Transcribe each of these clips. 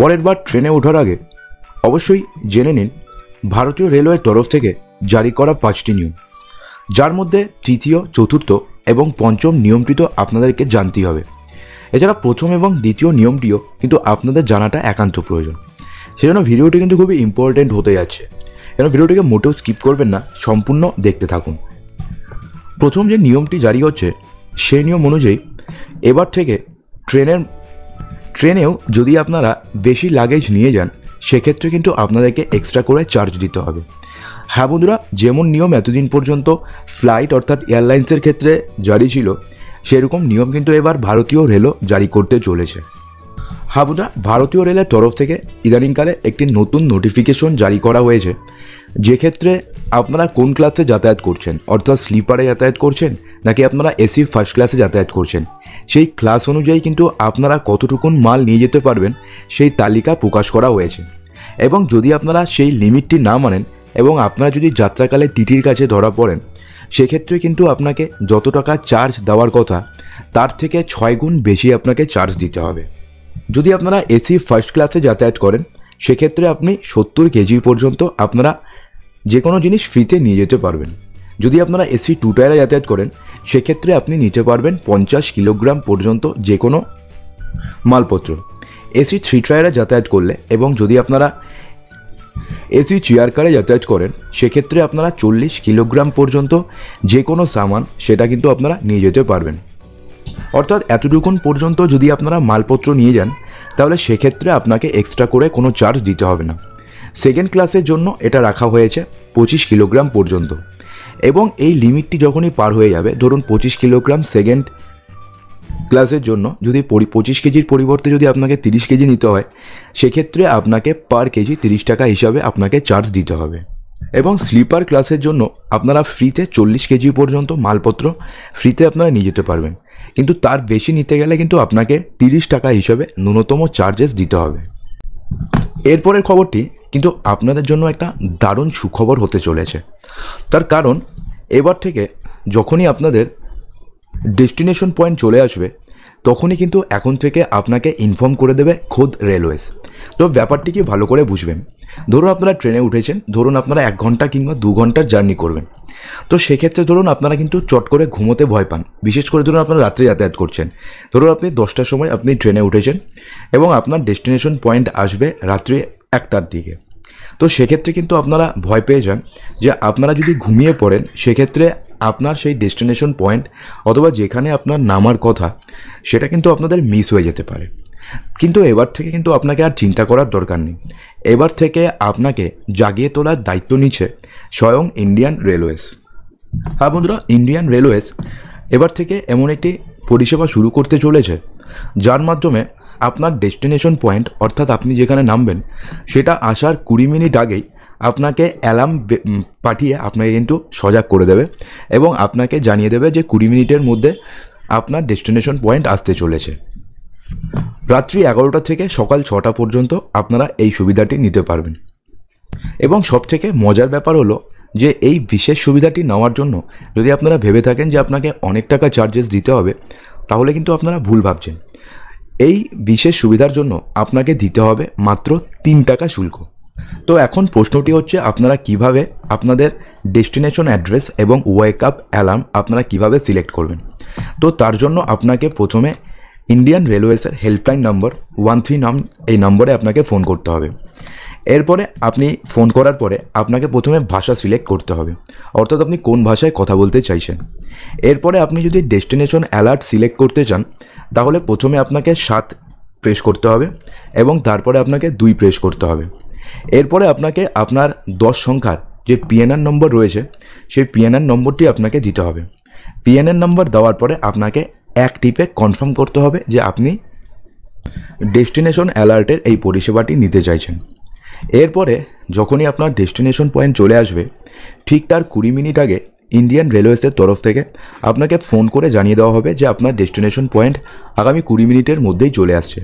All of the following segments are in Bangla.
পরের বার ট্রেনে ওঠার আগে অবশ্যই জেনে নিন ভারতীয় রেলওয়ের তরফ থেকে জারি করা পাঁচটি নিয়ম যার মধ্যে তৃতীয় চতুর্থ এবং পঞ্চম নিয়মটি তো আপনাদেরকে জানতেই হবে এছাড়া প্রথম এবং দ্বিতীয় নিয়মটিও কিন্তু আপনাদের জানাটা একান্ত প্রয়োজন সেজন্য ভিডিওটি কিন্তু খুবই ইম্পর্টেন্ট হতে যাচ্ছে এবং ভিডিওটিকে মোটেও স্কিপ করবেন না সম্পূর্ণ দেখতে থাকুন প্রথম যে নিয়মটি জারি হচ্ছে সেই নিয়ম অনুযায়ী এবার থেকে ট্রেনের ট্রেনেও যদি আপনারা বেশি লাগেজ নিয়ে যান সেক্ষেত্রে কিন্তু আপনাদেরকে এক্সট্রা করে চার্জ দিতে হবে হ্যাঁ বন্ধুরা যেমন নিয়ম এতদিন পর্যন্ত ফ্লাইট অর্থাৎ এয়ারলাইন্সের ক্ষেত্রে জারি ছিল সেরকম নিয়ম কিন্তু এবার ভারতীয় রেলও জারি করতে চলেছে হ্যাঁ বন্ধুরা ভারতীয় রেলের তরফ থেকে ইদানিংকালে একটি নতুন নোটিফিকেশন জারি করা হয়েছে যে ক্ষেত্রে আপনারা কোন ক্লাসে যাতায়াত করছেন অর্থাৎ স্লিপারে যাতায়াত করছেন নাকি আপনারা এসি ফার্স্ট ক্লাসে যাতায়াত করছেন সেই ক্লাস অনুযায়ী কিন্তু আপনারা কতটুকুন মাল নিয়ে যেতে পারবেন সেই তালিকা প্রকাশ করা হয়েছে এবং যদি আপনারা সেই লিমিটটি না মানেন এবং আপনারা যদি যাত্রাকালে টিটির কাছে ধরা পড়েন সেক্ষেত্রে কিন্তু আপনাকে যত টাকা চার্জ দেওয়ার কথা তার থেকে ছয় গুণ বেশি আপনাকে চার্জ দিতে হবে যদি আপনারা এসি ফার্স্ট ক্লাসে যাতায়াত করেন সেক্ষেত্রে আপনি সত্তর কেজি পর্যন্ত আপনারা যে কোনো জিনিস ফ্রিতে নিয়ে যেতে পারবেন যদি আপনারা এসি টু টায়ারে যাতায়াত করেন সেক্ষেত্রে আপনি নিতে পারবেন পঞ্চাশ কিলোগ্রাম পর্যন্ত যে কোনো মালপত্র এসি থ্রি টায়ারে যাতায়াত করলে এবং যদি আপনারা এসি চেয়ার কারে যাতায়াত করেন সেক্ষেত্রে আপনারা চল্লিশ কিলোগ্রাম পর্যন্ত যে কোনো সামান সেটা কিন্তু আপনারা নিয়ে যেতে পারবেন অর্থাৎ এতটুকুন পর্যন্ত যদি আপনারা মালপত্র নিয়ে যান তাহলে সেক্ষেত্রে আপনাকে এক্সট্রা করে কোনো চার্জ দিতে হবে না সেকেন্ড ক্লাসের জন্য এটা রাখা হয়েছে পঁচিশ কিলোগ্রাম পর্যন্ত এবং এই লিমিটটি যখনই পার হয়ে যাবে ধরুন পঁচিশ কিলোগ্রাম সেকেন্ড ক্লাসের জন্য যদি পঁচিশ কেজির পরিবর্তে যদি আপনাকে তিরিশ কেজি নিতে হয় সেক্ষেত্রে আপনাকে পার কেজি তিরিশ টাকা হিসাবে আপনাকে চার্জ দিতে হবে এবং স্লিপার ক্লাসের জন্য আপনারা ফ্রিতে চল্লিশ কেজি পর্যন্ত মালপত্র ফ্রিতে আপনারা নিয়ে যেতে পারবেন কিন্তু তার বেশি নিতে গেলে কিন্তু আপনাকে তিরিশ টাকা হিসাবে ন্যূনতম চার্জেস দিতে হবে এরপরের খবরটি কিন্তু আপনাদের জন্য একটা দারুণ সুখবর হতে চলেছে তার কারণ এবার থেকে যখনই আপনাদের ডেস্টিনেশন পয়েন্ট চলে আসবে তখনই কিন্তু এখন থেকে আপনাকে ইনফর্ম করে দেবে খোদ রেলওয়েজ তো ব্যাপারটি কি ভালো করে বুঝবেন ধরুন আপনারা ট্রেনে উঠেছেন ধরুন আপনারা এক ঘন্টা কিংবা দু ঘন্টার জার্নি করবেন তো সেক্ষেত্রে ধরুন আপনারা কিন্তু চট করে ঘুমোতে ভয় পান বিশেষ করে ধরুন আপনারা রাত্রে যাতায়াত করছেন ধরুন আপনি দশটার সময় আপনি ট্রেনে উঠেছেন এবং আপনার ডেস্টিনেশন পয়েন্ট আসবে রাত্রে একটার দিকে তো সেক্ষেত্রে কিন্তু আপনারা ভয় পেয়ে যান যে আপনারা যদি ঘুমিয়ে পড়েন সেক্ষেত্রে আপনার সেই ডেস্টিনেশন পয়েন্ট অথবা যেখানে আপনার নামার কথা সেটা কিন্তু আপনাদের মিস হয়ে যেতে পারে কিন্তু এবার থেকে কিন্তু আপনাকে আর চিন্তা করার দরকার নেই এবার থেকে আপনাকে জাগিয়ে তোলার দায়িত্ব নিচ্ছে স্বয়ং ইন্ডিয়ান রেলওয়েজ হ্যাঁ বন্ধুরা ইন্ডিয়ান রেলওয়েজ এবার থেকে এমন একটি পরিষেবা শুরু করতে চলেছে যার মাধ্যমে আপনার ডেস্টিনেশন পয়েন্ট অর্থাৎ আপনি যেখানে নামবেন সেটা আসার কুড়ি মিনিট আগেই আপনাকে অ্যালার্ম পাঠিয়ে আপনাকে কিন্তু সজাগ করে দেবে এবং আপনাকে জানিয়ে দেবে যে কুড়ি মিনিটের মধ্যে আপনার ডেস্টিনেশন পয়েন্ট আসতে চলেছে রাত্রি এগারোটা থেকে সকাল ছটা পর্যন্ত আপনারা এই সুবিধাটি নিতে পারবেন এবং সবথেকে মজার ব্যাপার হলো যে এই বিশেষ সুবিধাটি নেওয়ার জন্য যদি আপনারা ভেবে থাকেন যে আপনাকে অনেক টাকা চার্জেস দিতে হবে তাহলে কিন্তু আপনারা ভুল ভাবছেন এই বিশেষ সুবিধার জন্য আপনাকে দিতে হবে মাত্র তিন টাকা শুল্ক তো এখন প্রশ্নটি হচ্ছে আপনারা কিভাবে আপনাদের ডেস্টিনেশন অ্যাড্রেস এবং ওয়েক আপ অ্যালার্ম আপনারা কিভাবে সিলেক্ট করবেন তো তার জন্য আপনাকে প্রথমে ইন্ডিয়ান রেলওয়েসের হেল্পলাইন নম্বর ওয়ান থ্রি নাম এই নম্বরে আপনাকে ফোন করতে হবে এরপরে আপনি ফোন করার পরে আপনাকে প্রথমে ভাষা সিলেক্ট করতে হবে অর্থাৎ আপনি কোন ভাষায় কথা বলতে চাইছেন এরপরে আপনি যদি ডেস্টিনেশন অ্যালার্ট সিলেক্ট করতে চান তাহলে প্রথমে আপনাকে সাত প্রেস করতে হবে এবং তারপরে আপনাকে দুই প্রেস করতে হবে এরপরে আপনাকে আপনার দশ সংখ্যার যে পিএনআর নম্বর রয়েছে সেই পিএনআর নম্বরটি আপনাকে দিতে হবে পিএনআর নম্বর দেওয়ার পরে আপনাকে এক টিপে কনফার্ম করতে হবে যে আপনি ডেস্টিনেশন অ্যালার্টের এই পরিষেবাটি নিতে চাইছেন এরপরে যখনই আপনার ডেস্টিনেশন পয়েন্ট চলে আসবে ঠিক তার কুড়ি মিনিট আগে ইন্ডিয়ান রেলওয়েসের তরফ থেকে আপনাকে ফোন করে জানিয়ে দেওয়া হবে যে আপনার ডেস্টিনেশন পয়েন্ট আগামী কুড়ি মিনিটের মধ্যেই চলে আসছে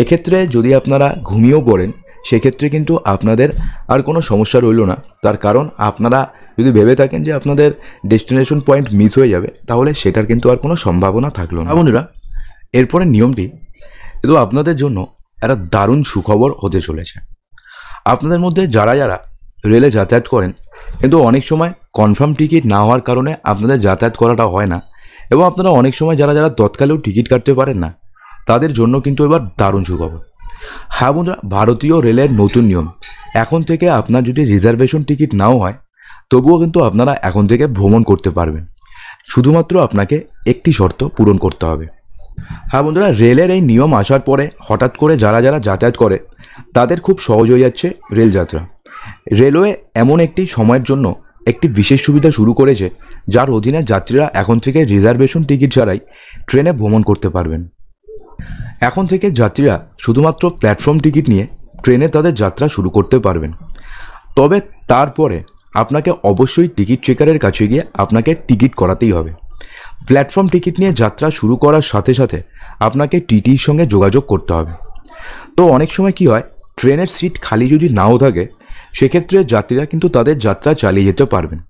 এক্ষেত্রে যদি আপনারা ঘুমিয়েও পড়েন সেক্ষেত্রে কিন্তু আপনাদের আর কোনো সমস্যা রইল না তার কারণ আপনারা যদি ভেবে থাকেন যে আপনাদের ডেস্টিনেশন পয়েন্ট মিস হয়ে যাবে তাহলে সেটার কিন্তু আর কোনো সম্ভাবনা থাকলো না বন্ধুরা এরপরে নিয়মটি কিন্তু আপনাদের জন্য একটা দারুণ সুখবর হতে চলেছে আপনাদের মধ্যে যারা যারা রেলে যাতায়াত করেন কিন্তু অনেক সময় কনফার্ম টিকিট না হওয়ার কারণে আপনাদের যাতায়াত করাটা হয় না এবং আপনারা অনেক সময় যারা যারা তৎকালেও টিকিট কাটতে পারেন না তাদের জন্য কিন্তু এবার দারুণ সুখবর হ্যাঁ বন্ধুরা ভারতীয় রেলের নতুন নিয়ম এখন থেকে আপনার যদি রিজার্ভেশন টিকিট নাও হয় তবুও কিন্তু আপনারা এখন থেকে ভ্রমণ করতে পারবেন শুধুমাত্র আপনাকে একটি শর্ত পূরণ করতে হবে হ্যাঁ বন্ধুরা রেলের এই নিয়ম আসার পরে হঠাৎ করে যারা যারা যাতায়াত করে তাদের খুব সহজ হয়ে যাচ্ছে রেল যাত্রা রেলওয়ে এমন একটি সময়ের জন্য একটি বিশেষ সুবিধা শুরু করেছে যার অধীনে যাত্রীরা এখন থেকে রিজার্ভেশন টিকিট ছাড়াই ট্রেনে ভ্রমণ করতে পারবেন এখন থেকে যাত্রীরা শুধুমাত্র প্ল্যাটফর্ম টিকিট নিয়ে ট্রেনে তাদের যাত্রা শুরু করতে পারবেন তবে তারপরে আপনাকে অবশ্যই টিকিট চেকারের কাছে গিয়ে আপনাকে টিকিট করাতেই হবে প্ল্যাটফর্ম টিকিট নিয়ে যাত্রা শুরু করার সাথে সাথে আপনাকে টিটির সঙ্গে যোগাযোগ করতে হবে তো অনেক সময় কি হয় ট্রেনের সিট খালি যদি নাও থাকে সেক্ষেত্রে যাত্রীরা কিন্তু তাদের যাত্রা চালিয়ে যেতে পারবেন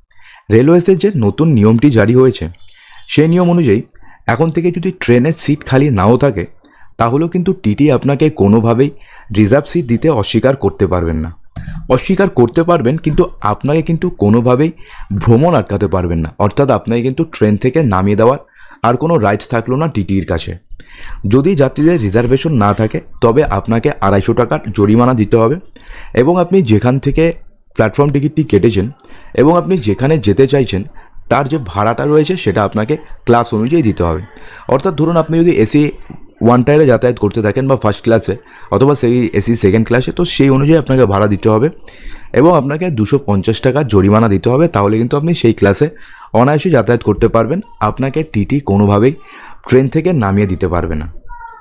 রেলওয়েসের যে নতুন নিয়মটি জারি হয়েছে সেই নিয়ম অনুযায়ী এখন থেকে যদি ট্রেনের সিট খালি নাও থাকে তাহলেও কিন্তু টিটি আপনাকে কোনোভাবেই রিজার্ভ সিট দিতে অস্বীকার করতে পারবেন না অস্বীকার করতে পারবেন কিন্তু আপনাকে কিন্তু কোনোভাবেই ভ্রমণ আটকাতে পারবেন না অর্থাৎ আপনাকে কিন্তু ট্রেন থেকে নামিয়ে দেওয়ার আর কোনো রাইটস থাকলো না টিটির e কাছে যদি যাত্রীদের রিজার্ভেশন না থাকে তবে আপনাকে আড়াইশো টাকার জরিমানা দিতে হবে এবং আপনি যেখান থেকে প্ল্যাটফর্ম টিকিটটি কেটেছেন এবং আপনি যেখানে যেতে চাইছেন তার যে ভাড়াটা রয়েছে সেটা আপনাকে ক্লাস অনুযায়ী দিতে হবে অর্থাৎ ধরুন আপনি যদি এসি ওয়ান টায়ারে যাতায়াত করতে থাকেন বা ফার্স্ট ক্লাসে অথবা সেই এসি সেকেন্ড ক্লাসে তো সেই অনুযায়ী আপনাকে ভাড়া দিতে হবে এবং আপনাকে দুশো পঞ্চাশ টাকা জরিমানা দিতে হবে তাহলে কিন্তু আপনি সেই ক্লাসে অনায়াসে যাতায়াত করতে পারবেন আপনাকে টিটি কোনোভাবেই ট্রেন থেকে নামিয়ে দিতে পারবে না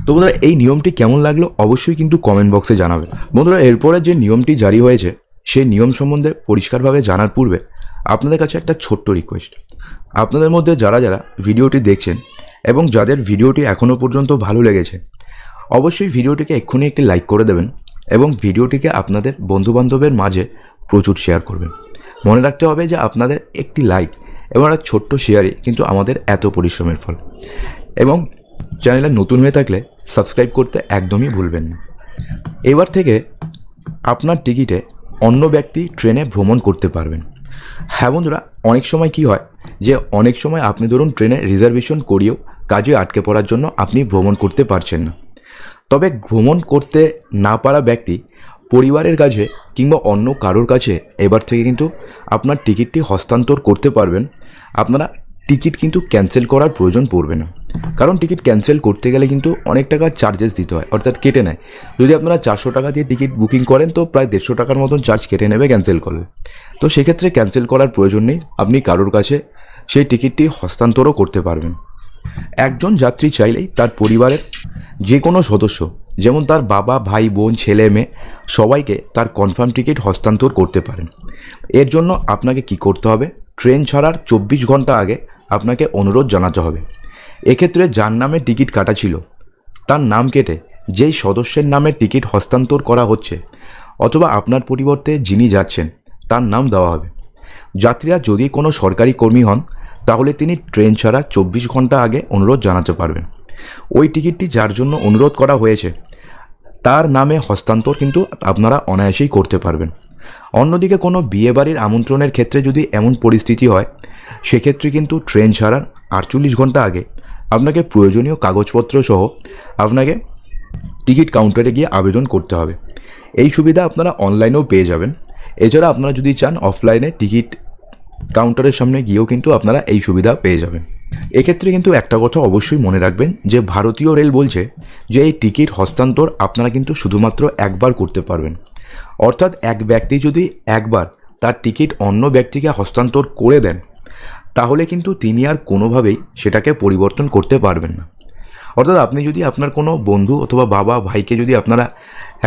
তো বন্ধুরা এই নিয়মটি কেমন লাগলো অবশ্যই কিন্তু কমেন্ট বক্সে জানাবেন বন্ধুরা এরপরে যে নিয়মটি জারি হয়েছে সেই নিয়ম সম্বন্ধে পরিষ্কারভাবে জানার পূর্বে আপনাদের কাছে একটা ছোট্ট রিকোয়েস্ট আপনাদের মধ্যে যারা যারা ভিডিওটি দেখছেন এবং যাদের ভিডিওটি এখনও পর্যন্ত ভালো লেগেছে অবশ্যই ভিডিওটিকে এক্ষুনি একটি লাইক করে দেবেন এবং ভিডিওটিকে আপনাদের বন্ধুবান্ধবের মাঝে প্রচুর শেয়ার করবেন মনে রাখতে হবে যে আপনাদের একটি লাইক এবং একটা ছোট্ট শেয়ারই কিন্তু আমাদের এত পরিশ্রমের ফল এবং চ্যানেলে নতুন হয়ে থাকলে সাবস্ক্রাইব করতে একদমই ভুলবেন না এবার থেকে আপনার টিকিটে অন্য ব্যক্তি ট্রেনে ভ্রমণ করতে পারবেন হ্যাঁ বন্ধুরা অনেক সময় কি হয় যে অনেক সময় আপনি ধরুন ট্রেনে রিজার্ভেশন করিও কাজে আটকে পড়ার জন্য আপনি ভ্রমণ করতে পারছেন না তবে ভ্রমণ করতে না পারা ব্যক্তি পরিবারের কাছে কিংবা অন্য কারোর কাছে এবার থেকে কিন্তু আপনার টিকিটটি হস্তান্তর করতে পারবেন আপনারা টিকিট কিন্তু ক্যান্সেল করার প্রয়োজন পড়বে না কারণ টিকিট ক্যান্সেল করতে গেলে কিন্তু অনেক টাকা চার্জেস দিতে হয় অর্থাৎ কেটে নেয় যদি আপনারা চারশো টাকা দিয়ে টিকিট বুকিং করেন তো প্রায় দেড়শো টাকার মতন চার্জ কেটে নেবে ক্যান্সেল করলে তো সেক্ষেত্রে ক্যান্সেল করার প্রয়োজন নেই আপনি কারোর কাছে সেই টিকিটটি হস্তান্তরও করতে পারবেন একজন যাত্রী চাইলেই তার পরিবারের যে কোনো সদস্য যেমন তার বাবা ভাই বোন ছেলে মেয়ে সবাইকে তার কনফার্ম টিকিট হস্তান্তর করতে পারেন এর জন্য আপনাকে কি করতে হবে ট্রেন ছাড়ার চব্বিশ ঘন্টা আগে আপনাকে অনুরোধ জানাতে হবে এক্ষেত্রে যার নামে টিকিট কাটা ছিল তার নাম কেটে যেই সদস্যের নামে টিকিট হস্তান্তর করা হচ্ছে অথবা আপনার পরিবর্তে যিনি যাচ্ছেন তার নাম দেওয়া হবে যাত্রীরা যদি কোনো সরকারি কর্মী হন তাহলে তিনি ট্রেন ছাড়া চব্বিশ ঘন্টা আগে অনুরোধ জানাতে পারবেন ওই টিকিটটি যার জন্য অনুরোধ করা হয়েছে তার নামে হস্তান্তর কিন্তু আপনারা অনায়াসেই করতে পারবেন অন্যদিকে কোনো বিয়েবাড়ির আমন্ত্রণের ক্ষেত্রে যদি এমন পরিস্থিতি হয় সেক্ষেত্রে কিন্তু ট্রেন ছাড়ার আটচল্লিশ ঘন্টা আগে আপনাকে প্রয়োজনীয় কাগজপত্র সহ আপনাকে টিকিট কাউন্টারে গিয়ে আবেদন করতে হবে এই সুবিধা আপনারা অনলাইনেও পেয়ে যাবেন এছাড়া আপনারা যদি চান অফলাইনে টিকিট কাউন্টারের সামনে গিয়েও কিন্তু আপনারা এই সুবিধা পেয়ে যাবেন এক্ষেত্রে কিন্তু একটা কথা অবশ্যই মনে রাখবেন যে ভারতীয় রেল বলছে যে এই টিকিট হস্তান্তর আপনারা কিন্তু শুধুমাত্র একবার করতে পারবেন অর্থাৎ এক ব্যক্তি যদি একবার তার টিকিট অন্য ব্যক্তিকে হস্তান্তর করে দেন তাহলে কিন্তু তিনি আর কোনোভাবেই সেটাকে পরিবর্তন করতে পারবেন না অর্থাৎ আপনি যদি আপনার কোনো বন্ধু অথবা বাবা ভাইকে যদি আপনারা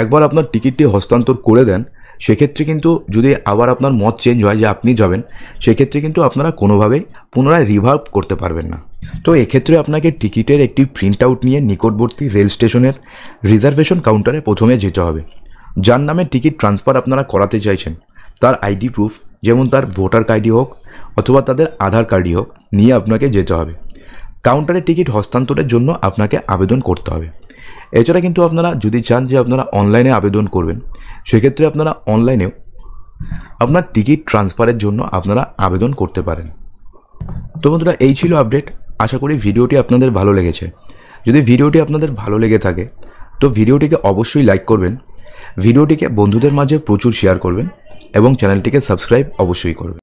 একবার আপনার টিকিটটি হস্তান্তর করে দেন সেক্ষেত্রে কিন্তু যদি আবার আপনার মত চেঞ্জ হয় যে আপনি যাবেন সেক্ষেত্রে কিন্তু আপনারা কোনোভাবেই পুনরায় রিভার্ভ করতে পারবেন না তো এক্ষেত্রে আপনাকে টিকিটের একটি প্রিন্ট আউট নিয়ে নিকটবর্তী রেল স্টেশনের রিজার্ভেশন কাউন্টারে প্রথমে যেতে হবে যার নামে টিকিট ট্রান্সফার আপনারা করাতে চাইছেন তার আইডি প্রুফ যেমন তার ভোটার আইডি হোক অথবা তাদের আধার কার্ডই হোক নিয়ে আপনাকে যেতে হবে কাউন্টারে টিকিট হস্তান্তরের জন্য আপনাকে আবেদন করতে হবে এছাড়া কিন্তু আপনারা যদি চান যে আপনারা অনলাইনে আবেদন করবেন সেক্ষেত্রে আপনারা অনলাইনেও আপনার টিকিট ট্রান্সফারের জন্য আপনারা আবেদন করতে পারেন তো বন্ধুরা এই ছিল আপডেট আশা করি ভিডিওটি আপনাদের ভালো লেগেছে যদি ভিডিওটি আপনাদের ভালো লেগে থাকে তো ভিডিওটিকে অবশ্যই লাইক করবেন ভিডিওটিকে বন্ধুদের মাঝে প্রচুর শেয়ার করবেন এবং চ্যানেলটিকে সাবস্ক্রাইব অবশ্যই করবে